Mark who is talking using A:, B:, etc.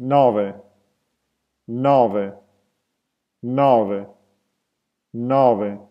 A: nove, nove, nove, nove.